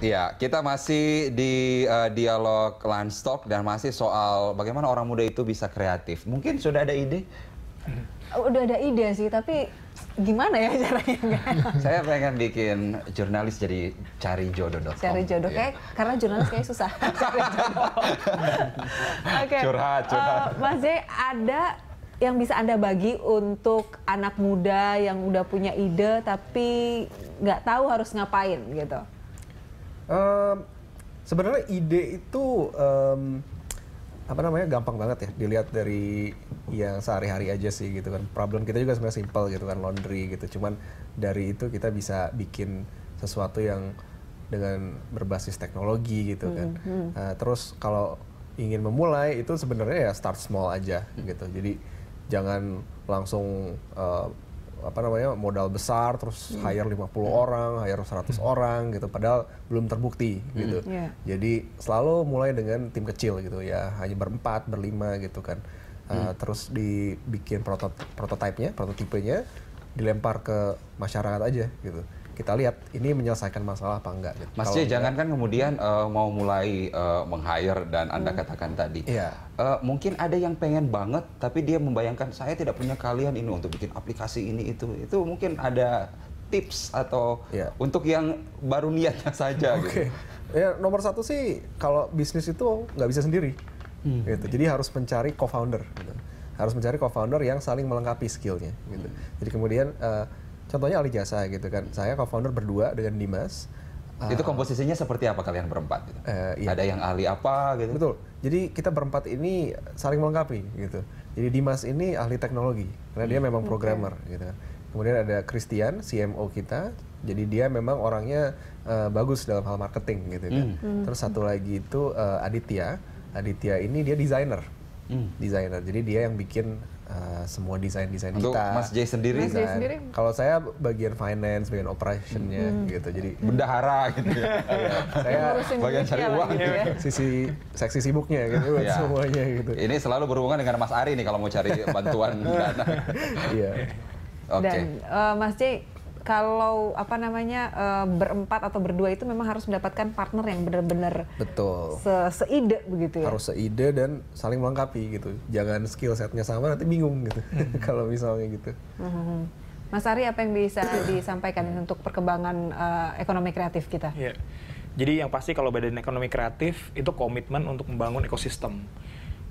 Ya, kita masih di uh, dialog Landstock dan masih soal bagaimana orang muda itu bisa kreatif. Mungkin sudah ada ide? Oh, udah ada ide sih, tapi gimana ya caranya? Saya pengen bikin jurnalis jadi cari jodoh.com. Cari jodoh iya. kayak ya. karena jurnalis kayak susah. Oke. Okay. Curhat, curhat. Uh, Mas Z, ada yang bisa Anda bagi untuk anak muda yang udah punya ide tapi nggak tahu harus ngapain gitu? Um, sebenarnya ide itu um, apa namanya gampang banget ya dilihat dari yang sehari-hari aja sih gitu kan problem kita juga sebenarnya simple gitu kan laundry gitu cuman dari itu kita bisa bikin sesuatu yang dengan berbasis teknologi gitu kan mm -hmm. uh, terus kalau ingin memulai itu sebenarnya ya start small aja gitu jadi jangan langsung uh, apa namanya modal besar terus hmm. hire 50 hmm. orang, hire 100 hmm. orang gitu padahal belum terbukti hmm, gitu. Yeah. Jadi selalu mulai dengan tim kecil gitu ya, hanya berempat, berlima gitu kan. Uh, hmm. terus dibikin prototipe prototipenya, prototipenya dilempar ke masyarakat aja gitu kita lihat ini menyelesaikan masalah apa enggak. Gitu. Mas J, jangan kan kemudian uh, mau mulai uh, meng-hire dan Anda hmm. katakan tadi, Iya. uh, mungkin ada yang pengen banget, tapi dia membayangkan saya tidak punya kalian ini untuk bikin aplikasi ini itu, itu mungkin ada tips atau iya. untuk yang baru niatnya saja. okay. gitu. Ya nomor satu sih kalau bisnis itu nggak bisa sendiri, hmm. gitu. Jadi harus mencari co-founder. Gitu harus mencari co-founder yang saling melengkapi skillnya. Gitu. Hmm. Jadi kemudian uh, Contohnya Ali jasa gitu kan. Saya co-founder berdua dengan Dimas. Uh, itu ah, komposisinya seperti apa kalian berempat? Gitu? Uh, iya. Ada yang ahli apa gitu? Betul. Jadi kita berempat ini saling melengkapi gitu. Jadi Dimas ini ahli teknologi karena hmm. dia iya. memang programmer okay. gitu. Kemudian ada Christian, CMO kita. Jadi dia memang orangnya uh, bagus dalam hal marketing gitu kan. Hmm. hmm. Terus satu lagi itu uh, Aditya. Aditya ini dia desainer Hmm. desainer. Jadi dia yang bikin uh, semua desain-desain kita. Mas Jay sendiri Mas Jay kan? Kalau saya bagian finance, bagian operationnya hmm. gitu. Jadi hmm. bendahara gitu ya. Iya. saya bagian cari uang. Gitu ya. Sisi seksi sibuknya gitu ya. semuanya gitu. Ini selalu berhubungan dengan Mas Ari nih kalau mau cari bantuan dana. Iya. Okay. Dan uh, Mas Jay kalau apa namanya uh, berempat atau berdua itu memang harus mendapatkan partner yang benar-benar betul se seide begitu ya harus seide dan saling melengkapi gitu jangan skill setnya sama nanti bingung gitu hmm kalau misalnya gitu hmm Mas Ari apa yang bisa disampaikan untuk perkembangan uh, ekonomi kreatif kita yeah. jadi yang pasti kalau badan ekonomi kreatif itu komitmen untuk membangun ekosistem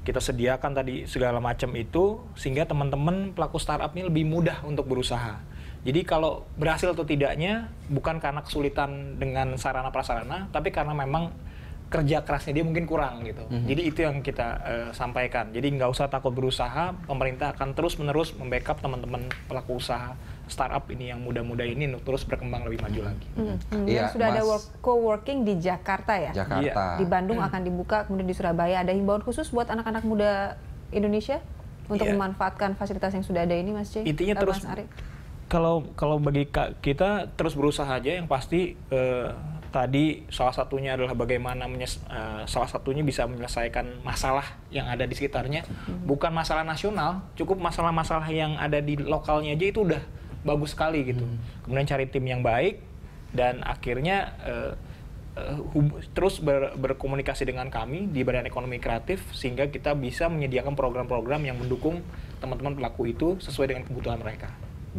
kita sediakan tadi segala macam itu sehingga teman-teman pelaku startup ini lebih mudah untuk berusaha jadi kalau berhasil atau tidaknya bukan karena kesulitan dengan sarana prasarana, tapi karena memang kerja kerasnya dia mungkin kurang gitu. Mm -hmm. Jadi itu yang kita uh, sampaikan. Jadi nggak usah takut berusaha, pemerintah akan terus menerus membackup teman-teman pelaku usaha startup ini yang muda-muda ini untuk terus berkembang lebih maju mhm. lagi. Mm -hmm. Mm Ya, sudah mas, ada work, co-working di Jakarta ya. Jakarta. Iya. Di Bandung mm -hmm. akan dibuka, kemudian di Surabaya ada himbauan khusus buat anak-anak muda Indonesia untuk yeah. memanfaatkan fasilitas yang sudah ada ini, Mas C. Intinya terus mas Ari kalau kalau bagi kita terus berusaha aja yang pasti uh, tadi salah satunya adalah bagaimana menyes, eh, salah satunya bisa menyelesaikan masalah yang ada di sekitarnya hmm. bukan masalah nasional cukup masalah-masalah yang ada di lokalnya aja itu udah bagus sekali gitu hmm. kemudian cari tim yang baik dan akhirnya uh, terus ber, berkomunikasi dengan kami di Badan Ekonomi Kreatif sehingga kita bisa menyediakan program-program yang mendukung teman-teman pelaku itu sesuai dengan kebutuhan mereka.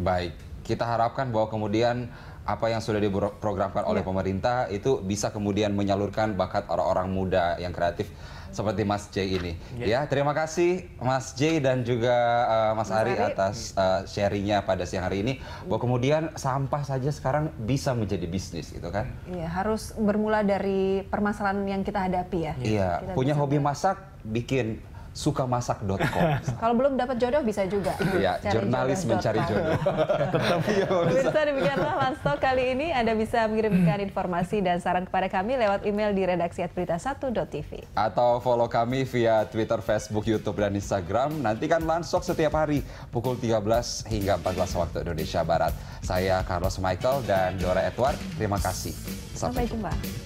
Baik, kita harapkan bahwa kemudian apa yang sudah diprogramkan oleh ya. pemerintah itu bisa kemudian menyalurkan bakat orang-orang muda yang kreatif seperti Mas J ini. Ya, ya terima kasih Mas J dan juga uh, Mas, Mas Ari, atas uh, sharingnya pada siang hari ini. Bahwa kemudian sampah saja sekarang bisa menjadi bisnis, gitu kan? Iya, harus bermula dari permasalahan yang kita hadapi ya. Iya, punya hobi masak, bikin sukamasak.com. Kalau belum dapat jodoh bisa juga. Iya, jurnalis mencari jodoh. Tetap ya. Pemirsa demikianlah Lansto kali ini Anda bisa mengirimkan informasi dan saran kepada kami lewat email di redaksi 1tv atau follow kami via Twitter, Facebook, YouTube dan Instagram. Nantikan Lanstok setiap hari pukul 13 hingga 14 waktu Indonesia Barat. Saya Carlos Michael dan Dora Edward. Terima kasih. Sampai jumpa.